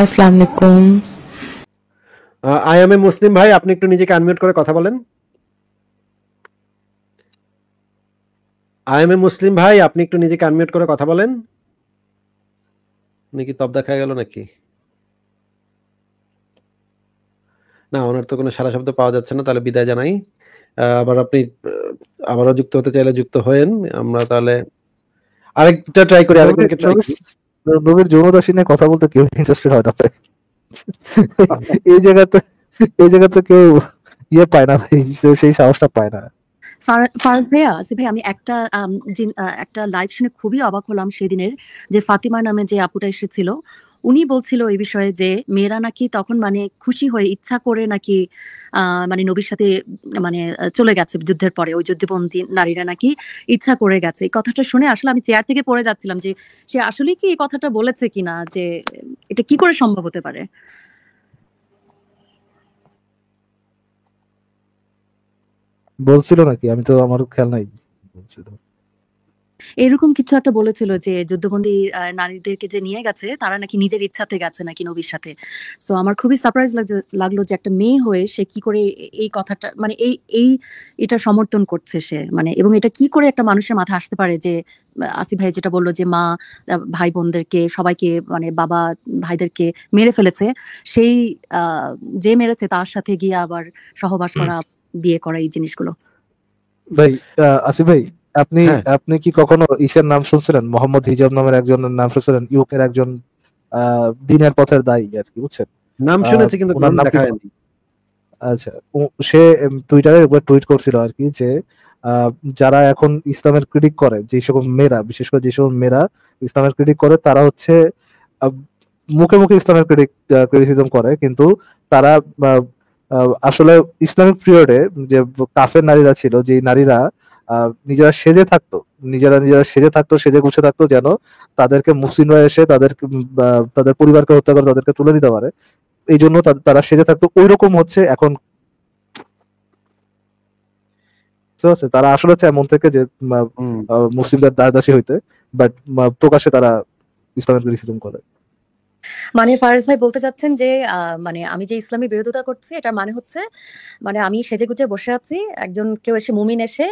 আসসালামু আলাইকুম I M A মুসলিম ভাই আপনি একটু নিজেকে আনমিউট করে কথা বলেন আই এম এ মুসলিম ভাই আপনি একটু নিজেকে আনমিউট করে কথা বলেন নাকি তব দেখা গেল নাকি না ওনার তো কোনো সারা শব্দ পাওয়া যাচ্ছে না তাহলে বিদায় জানাই আবার আপনি আবারও যুক্ত হতে চাইলে যুক্ত হয়েন আমরা তাহলে আরেকটা ট্রাই করি আরেকটা ট্রাই নবীর যৌনদাসী নিয়ে কথা বলতে কেউ ইন্টারেস্টেড হয় না ভাই এই জায়গাতে এই জায়গাতে কেউ ইয়ে পায় না ভাই সেই সাহসটা পায় না ফারাজ ভাইয়া ভাই আমি একটা একটা লাইভ শুনে খুবই অবাক হলাম সেদিনের যে ফাতিমা নামে যে আপুটা এসেছিল উনি বলছিল এই বিষয়ে যে মেয়েরা নাকি তখন মানে খুশি হয়ে ইচ্ছা করে নাকি মানে নবীর সাথে মানে চলে গেছে যুদ্ধের পরে ওই যুদ্ধবন্দী নারীরা নাকি ইচ্ছা করে গেছে এই কথাটা শুনে আসলে আমি চেয়ার থেকে পড়ে যাচ্ছিলাম যে সে আসলে কি এই কথাটা বলেছে কিনা যে এটা কি করে সম্ভব হতে পারে বলছিল নাকি আমি তো আমার খেয়াল নাই বলছিল এরকম কিছু একটা বলেছিল যে যুদ্ধবন্দী নারীদেরকে যে নিয়ে গেছে তারা নাকি নিজের ইচ্ছাতে গেছে নাকি নবীর সাথে সো আমার খুবই সারপ্রাইজ লাগলো যে একটা মেয়ে হয়ে সে কি করে এই কথাটা মানে এই এই এটা সমর্থন করছে সে মানে এবং এটা কি করে একটা মানুষের মাথা আসতে পারে যে আসি ভাই যেটা বললো যে মা ভাই বোনদেরকে সবাইকে মানে বাবা ভাইদেরকে মেরে ফেলেছে সেই যে মেরেছে তার সাথে গিয়ে আবার সহবাস করা বিয়ে করা এই জিনিসগুলো ভাই আসি ভাই আপনি হ্যাঁ। আপনি কি কখনো ইসের নাম শুনছিলেন মোহাম্মদ হিজাব নামের একজনের নাম শুনছিলেন ইউকের একজন দিনের পথের দায়ী আর কি বুঝছেন নাম শুনেছি কিন্তু দেখা আচ্ছা সে টুইটারে একবার টুইট করছিল আর কি যে যারা এখন ইসলামের ক্রিটিক করে যে সকল মেয়েরা বিশেষ করে যেসব মেয়েরা ইসলামের ক্রিটিক করে তারা হচ্ছে মুখে মুখে ইসলামের ক্রিটিক ক্রিটিসিজম করে কিন্তু তারা আসলে ইসলামিক পিরিয়ডে যে কাফের নারীরা ছিল যে নারীরা আহ নিজেরা সেজে থাকতো নিজেরা নিজেরা সেজে থাকতো সেজে গুছে থাকতো যেন তাদেরকে মুসলিমরা এসে তাদের তাদের পরিবারকে হত্যা করে তাদেরকে তুলে নিতে পারে এই জন্য তারা সেজে থাকতো ওই রকম হচ্ছে এখন তারা আসলে হচ্ছে এমন থেকে যে মুসলিমদের দাসী হইতে বাট প্রকাশে তারা ইসলামের ক্রিটিসিজম করে মানে ফারজ ভাই বলতে চাচ্ছেন যে মানে আমি যে ইসলামী বিরোধিতা করছি এটার মানে হচ্ছে মানে আমি সেজে গুজে বসে আছি একজন কেউ এসে মুমিন এসে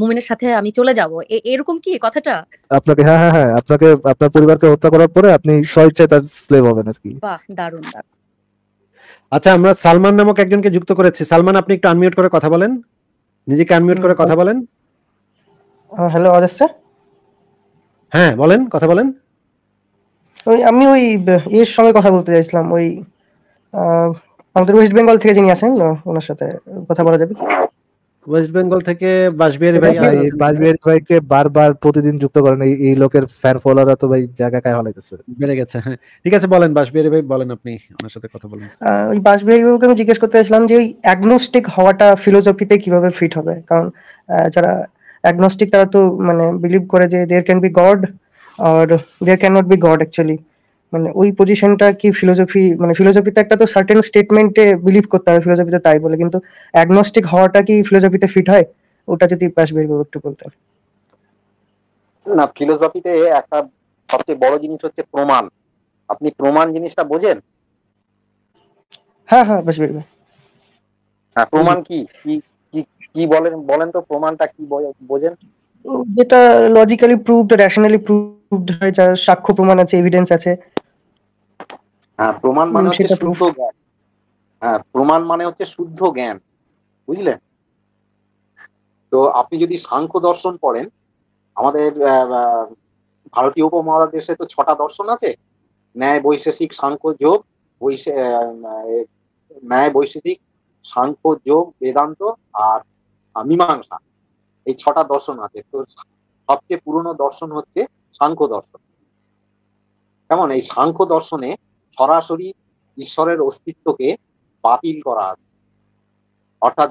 মুমিনের সাথে আমি চলে যাব এরকম কি কথাটা আপনাকে হ্যাঁ হ্যাঁ হ্যাঁ আপনাকে আপনার পরিবারকে হত্যা করার পরে আপনি স্বইচ্ছায় তার স্লেভ হবেন আর কি বাহ দারুণ দারুণ আচ্ছা আমরা সালমান নামক একজনকে যুক্ত করেছি সালমান আপনি একটু আনমিউট করে কথা বলেন নিজেকে আনমিউট করে কথা বলেন হ্যালো আওয়াজ আসছে হ্যাঁ বলেন কথা বলেন ওই আমি ওই এর সঙ্গে কথা বলতে চাইছিলাম ওই আমাদের ওয়েস্ট বেঙ্গল থেকে যিনি আছেন ওনার সাথে কথা বলা যাবে কি ওয়েস্ট বেঙ্গল থেকে বাসবিহারি ভাই বাসবিহারি ভাইকে বারবার প্রতিদিন যুক্ত করেন এই লোকের ফ্যান ফলোয়াররা তো ভাই জায়গা কায় হলাইতেছে বেড়ে গেছে হ্যাঁ। ঠিক আছে বলেন বাসবিহারি ভাই বলেন আপনি আমার সাথে কথা বলেন ওই বাসবিহারি ভাইকে আমি জিজ্ঞেস করতে আসলাম যে ওই অ্যাগনোস্টিক হওয়াটা ফিলোসফিতে কিভাবে ফিট হবে কারণ যারা অ্যাগনোস্টিক তারা তো মানে বিলিভ করে যে देयर ক্যান বি গড আর there can not be God actually মানে ওই পজিশনটা কি ফিলোসফি মানে ফিলোসফিতে একটা তো সার্টেন স্টেটমেন্টে বিলিভ করতে হবে ফিলোসফিতে তাই বলে কিন্তু অ্যাগনস্টিক হওয়াটা কি ফিলোসফিতে ফিট হয় ওটা যদি পাশ বের করে একটু বলতেন না ফিলোসফিতে একটা সবচেয়ে বড় জিনিস হচ্ছে প্রমাণ আপনি প্রমাণ জিনিসটা বোঝেন হ্যাঁ হ্যাঁ বেশ বেশ হ্যাঁ প্রমাণ কি কি কি বলেন বলেন তো প্রমাণটা কি বোঝেন যেটা লজিক্যালি প্রুভড রেশনালি প্রুভড হয় যার সাক্ষ্য প্রমাণ আছে এভিডেন্স আছে হ্যাঁ প্রমাণ মানে হচ্ছে শুদ্ধ জ্ঞান হ্যাঁ প্রমাণ মানে হচ্ছে শুদ্ধ জ্ঞান বুঝলেন তো আপনি যদি সাংখ্য দর্শন পড়েন আমাদের ভারতীয় উপমহাদেশে তো ছটা দর্শন আছে ন্যায় বৈশেষিক সাংখ্য যোগ ন্যায় বৈশেষিক সাংখ্য যোগ বেদান্ত আর মীমাংসা এই ছটা দর্শন আছে তো সবচেয়ে পুরনো দর্শন হচ্ছে সাংখ্য দর্শন কেমন এই সাংখ্য দর্শনে সরাসরি ঈশ্বরের অস্তিত্বকে বাতিল করা আছে অর্থাৎ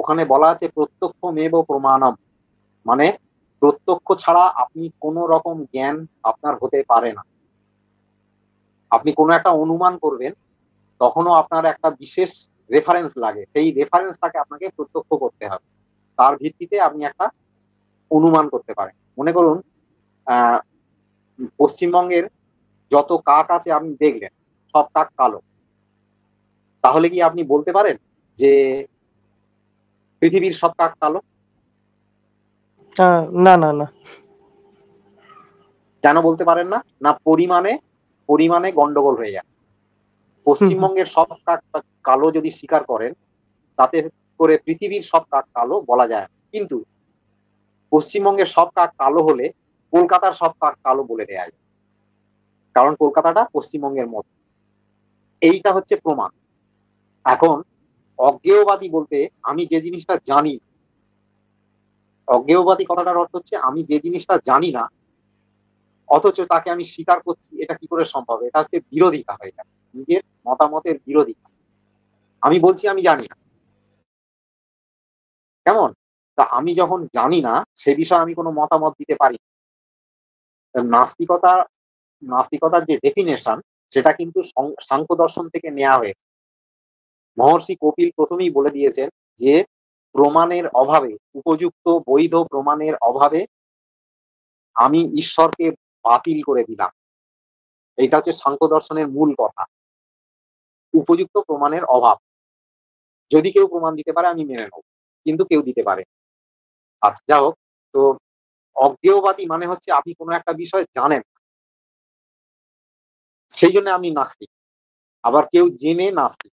ওখানে বলা আছে প্রত্যক্ষ মেব প্রমাণব মানে প্রত্যক্ষ ছাড়া আপনি কোনো রকম জ্ঞান আপনার হতে পারে না আপনি কোনো একটা অনুমান করবেন তখনও আপনার একটা বিশেষ রেফারেন্স লাগে সেই রেফারেন্সটাকে আপনাকে প্রত্যক্ষ করতে হবে তার ভিত্তিতে আপনি একটা অনুমান করতে পারেন মনে করুন পশ্চিমবঙ্গের যত কাক আছে আপনি দেখলেন সব তাক কালো তাহলে কি আপনি বলতে পারেন যে পৃথিবীর সব তাক কালো না না না কেন বলতে পারেন না না পরিমাণে পরিমাণে গন্ডগোল হয়ে যায় পশ্চিমবঙ্গের সব কাক কালো যদি স্বীকার করেন তাতে করে পৃথিবীর সব কাক কালো বলা যায় কিন্তু পশ্চিমবঙ্গের সব কাক কালো হলে কলকাতার সব কাক কালো বলে দেয়া যায় কারণ কলকাতাটা পশ্চিমবঙ্গের মধ্যে এইটা হচ্ছে প্রমাণ এখন অজ্ঞেয়বাদী বলতে আমি যে জিনিসটা জানি অজ্ঞেয়বাদী কথাটার অর্থ হচ্ছে আমি যে জিনিসটা জানি না অথচ তাকে আমি স্বীকার করছি এটা কি করে সম্ভব এটা হচ্ছে বিরোধিতা হয়ে গেছে নিজের মতামতের বিরোধিতা আমি বলছি আমি জানি না কেমন তা আমি যখন জানি না সে বিষয়ে আমি কোনো মতামত দিতে পারি নাস্তিকতা নাস্তিকতার যে ডেফিনেশন সেটা কিন্তু সাংখ্য দর্শন থেকে নেওয়া হয়েছে মহর্ষি কপিল প্রথমেই বলে দিয়েছেন যে প্রমাণের অভাবে উপযুক্ত বৈধ প্রমাণের অভাবে আমি ঈশ্বরকে বাতিল করে দিলাম এটা হচ্ছে সাংখ্য দর্শনের মূল কথা উপযুক্ত প্রমাণের অভাব যদি কেউ প্রমাণ দিতে পারে আমি মেনে নেব কিন্তু কেউ দিতে পারে আচ্ছা যা হোক তো অজ্ঞেয়বাদী মানে হচ্ছে আপনি কোনো একটা বিষয় জানেন সেই জন্য আমি নাস্তিক আবার কেউ জেনে নাস্তিক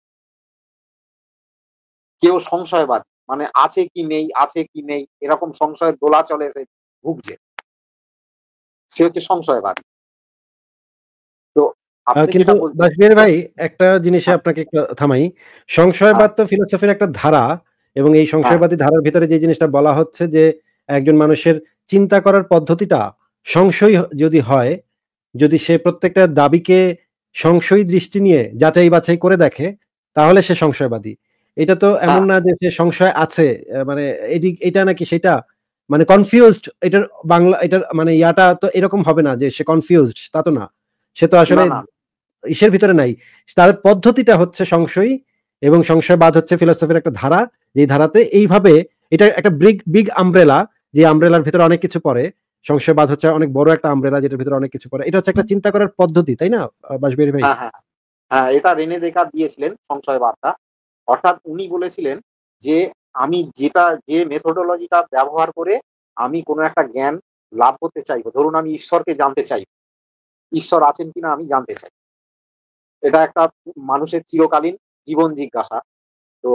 কেউ সংশয়বাদ মানে আছে কি নেই আছে কি নেই এরকম সংশয় দোলাচলে সে ভুগছে সে হচ্ছে সংশয়বাদী তো কিন্তু বাসবির ভাই একটা জিনিসে হ্যাঁ। আপনাকে থামাই সংশয়বাদ তো ফিলোসফির একটা ধারা এবং এই হ্যাঁ। সংশয়বাদী ধারার ভিতরে যে জিনিসটা বলা হচ্ছে যে একজন মানুষের চিন্তা করার পদ্ধতিটা সংশয় যদি হয় যদি সে প্রত্যেকটা দাবিকে সংশয়ী দৃষ্টি নিয়ে যাচাই বাছাই করে দেখে তাহলে সে সংশয়বাদী এটা তো এমন না যে সে সংশয় আছে মানে এটি এটা নাকি সেটা মানে কনফিউজড এটার বাংলা এটার মানে ইয়াটা তো এরকম হবে না যে সে কনফিউজড তা তো না সে তো আসলে ইসের ভিতরে নাই তার পদ্ধতিটা হচ্ছে সংশয়ী এবং সংশয়বাদ হচ্ছে ফিলোসফির একটা ধারা এই ধারাতে এইভাবে এটা একটা বিগ বিগ আমব্রেলা যে আমব্রেলার ভিতরে অনেক কিছু পড়ে সংশয়বাদ হচ্ছে অনেক বড় একটা আমরেলা যেটার ভিতরে অনেক কিছু পড়ে এটা হচ্ছে একটা চিন্তা করার পদ্ধতি তাই না বাসবিহারী ভাই হ্যাঁ, হ্যাঁ।, হ্যাঁ এটা রেনে দেখা দিয়েছিলেন সংশয়বাদটা অর্থাৎ উনি বলেছিলেন যে আমি যেটা যে মেথোডোলজিটা ব্যবহার করে আমি কোনো একটা জ্ঞান লাভ করতে চাইবো ধরুন আমি ঈশ্বরকে জানতে চাই ঈশ্বর আছেন কিনা আমি জানতে চাই এটা একটা মানুষের চিরকালীন জীবন জিজ্ঞাসা তো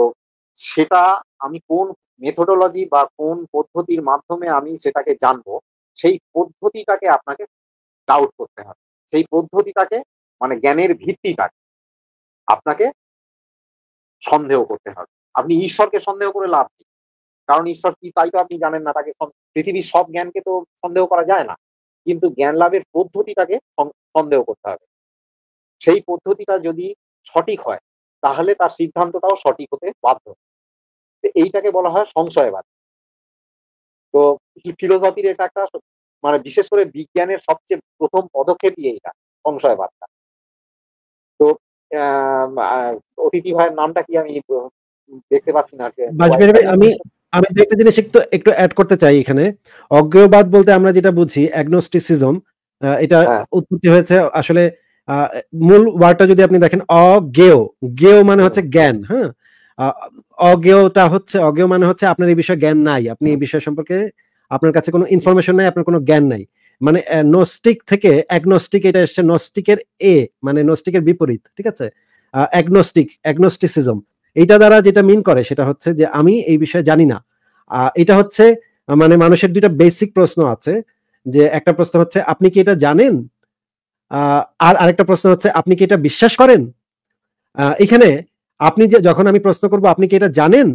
সেটা আমি কোন মেথোডোলজি বা কোন পদ্ধতির মাধ্যমে আমি সেটাকে জানবো সেই পদ্ধতিটাকে আপনাকে ডাউট করতে হবে সেই পদ্ধতিটাকে মানে জ্ঞানের ভিত্তিটাকে আপনাকে সন্দেহ করতে হবে আপনি ঈশ্বরকে সন্দেহ করে লাভ নেই কারণ ঈশ্বর কি তাই তো আপনি জানেন না তাকে পৃথিবীর সব জ্ঞানকে তো সন্দেহ করা যায় না কিন্তু জ্ঞান লাভের পদ্ধতিটাকে সন্দেহ করতে হবে সেই পদ্ধতিটা যদি সঠিক হয় তাহলে তার সিদ্ধান্তটাও সঠিক হতে বাধ্য এইটাকে বলা হয় সংশয়বাদ তো ফিলোসফির এটা একটা মানে বিশেষ করে বিজ্ঞানের সবচেয়ে প্রথম পদক্ষেপই সংশয় বার্তা তো অতিথি ভাইয়ের নামটা কি আমি দেখতে পাচ্ছি না আমি আমি একটা জিনিস একটু একটু অ্যাড করতে চাই এখানে অজ্ঞেয়বাদ বলতে আমরা যেটা বুঝি অ্যাগনোস্টিসিজম এটা হ্যাঁ। উৎপত্তি হয়েছে আসলে মূল ওয়ার্ডটা যদি আপনি দেখেন অজ্ঞেয় জ্ঞেয় মানে হচ্ছে জ্ঞান হ্যাঁ অজ্ঞতা হচ্ছে অজ্ঞ মানে হচ্ছে আপনার এই বিষয়ে জ্ঞান নাই আপনি এই বিষয় সম্পর্কে আপনার কাছে কোনো ইনফরমেশন নাই আপনার কোনো জ্ঞান নাই মানে নস্টিক থেকে অ্যাগনস্টিক এটা এসছে নস্টিকের এ মানে নস্টিকের বিপরীত ঠিক আছে অ্যাগনস্টিক অ্যাগনস্টিসিজম এইটা দ্বারা যেটা মিন করে সেটা হচ্ছে যে আমি এই বিষয়ে জানি না এটা হচ্ছে মানে মানুষের দুইটা বেসিক প্রশ্ন আছে যে একটা প্রশ্ন হচ্ছে আপনি কি এটা জানেন আর আরেকটা প্রশ্ন হচ্ছে আপনি কি এটা বিশ্বাস করেন এখানে আপনি যে যখন আমি প্রশ্ন করব আপনি কি এটা জানেন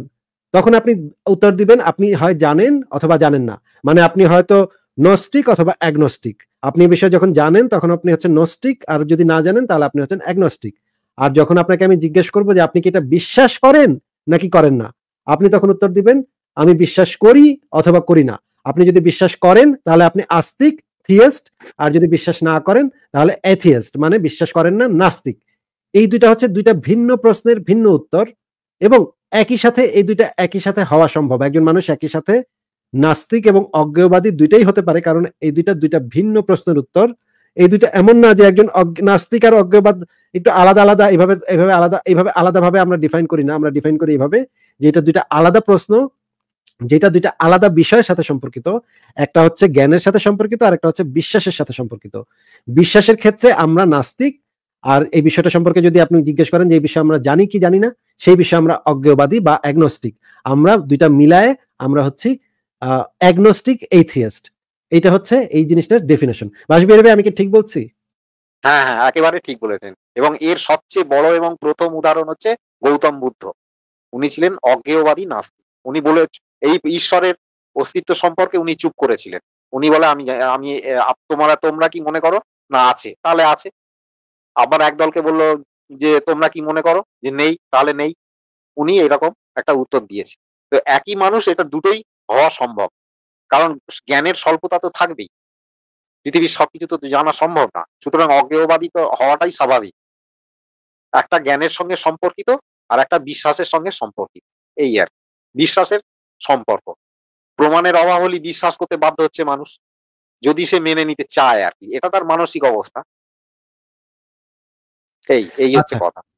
তখন আপনি উত্তর দিবেন আপনি হয় জানেন অথবা জানেন না মানে আপনি হয়তো নস্টিক অথবা অ্যাগনস্টিক আপনি এই বিষয়ে যখন জানেন তখন আপনি হচ্ছেন নস্টিক আর যদি না জানেন তাহলে আপনি হচ্ছেন অ্যাগনস্টিক আর যখন আপনাকে আমি জিজ্ঞেস করব যে আপনি কি এটা বিশ্বাস করেন নাকি করেন না আপনি তখন উত্তর দিবেন আমি বিশ্বাস করি অথবা করি না আপনি যদি বিশ্বাস করেন তাহলে আপনি আস্তিক থিয়েস্ট আর যদি বিশ্বাস না করেন তাহলে এথিয়েস্ট মানে বিশ্বাস করেন না নাস্তিক এই দুইটা হচ্ছে দুইটা ভিন্ন প্রশ্নের ভিন্ন উত্তর এবং একই সাথে এই দুইটা একই সাথে হওয়া সম্ভব একজন মানুষ একই সাথে নাস্তিক এবং অজ্ঞবাদী দুইটাই হতে পারে কারণ এই দুইটা দুইটা ভিন্ন প্রশ্নের উত্তর এই দুইটা এমন না যে একজন নাস্তিক আর অজ্ঞবাদ একটু আলাদা আলাদা এইভাবে এইভাবে আলাদা এইভাবে আলাদাভাবে আমরা ডিফাইন করি না আমরা ডিফাইন করি এইভাবে যে এটা দুইটা আলাদা প্রশ্ন যেটা দুইটা আলাদা বিষয়ের সাথে সম্পর্কিত একটা হচ্ছে জ্ঞানের সাথে সম্পর্কিত আর একটা হচ্ছে বিশ্বাসের সাথে সম্পর্কিত বিশ্বাসের ক্ষেত্রে আমরা নাস্তিক আর এই বিষয়টা সম্পর্কে যদি আপনি জিজ্ঞেস করেন যে এই বিষয়ে আমরা জানি কি জানি না সেই বিষয়ে আমরা অজ্ঞবাদী বা অ্যাগনোস্টিক আমরা দুইটা মিলায়ে আমরা হচ্ছি অ্যাগনোস্টিক এইথিয়েস্ট এইটা হচ্ছে এই জিনিসটার ডেফিনেশন বাসবি রবি আমি কি ঠিক বলছি হ্যাঁ হ্যাঁ একেবারে ঠিক বলেছেন এবং এর সবচেয়ে বড় এবং প্রথম উদাহরণ হচ্ছে গৌতম বুদ্ধ উনি ছিলেন অজ্ঞেয়বাদী নাস্তিক উনি বলে এই ঈশ্বরের অস্তিত্ব সম্পর্কে উনি চুপ করেছিলেন উনি বলে আমি আমি তোমরা তোমরা কি মনে করো না আছে তাহলে আছে আবার এক দলকে বলল যে তোমরা কি মনে করো যে নেই তাহলে নেই উনি এরকম একটা উত্তর দিয়েছে তো একই মানুষ এটা দুটোই হওয়া সম্ভব কারণ জ্ঞানের স্বল্পতা তো থাকবেই পৃথিবীর সবকিছু তো জানা সম্ভব না সুতরাং অজ্ঞেয়বাদী তো হওয়াটাই স্বাভাবিক একটা জ্ঞানের সঙ্গে সম্পর্কিত আর একটা বিশ্বাসের সঙ্গে সম্পর্কিত এই আর বিশ্বাসের সম্পর্ক প্রমাণের অভাব হলে বিশ্বাস করতে বাধ্য হচ্ছে মানুষ যদি সে মেনে নিতে চায় আর কি এটা তার মানসিক অবস্থা 哎，哎，有几好呢？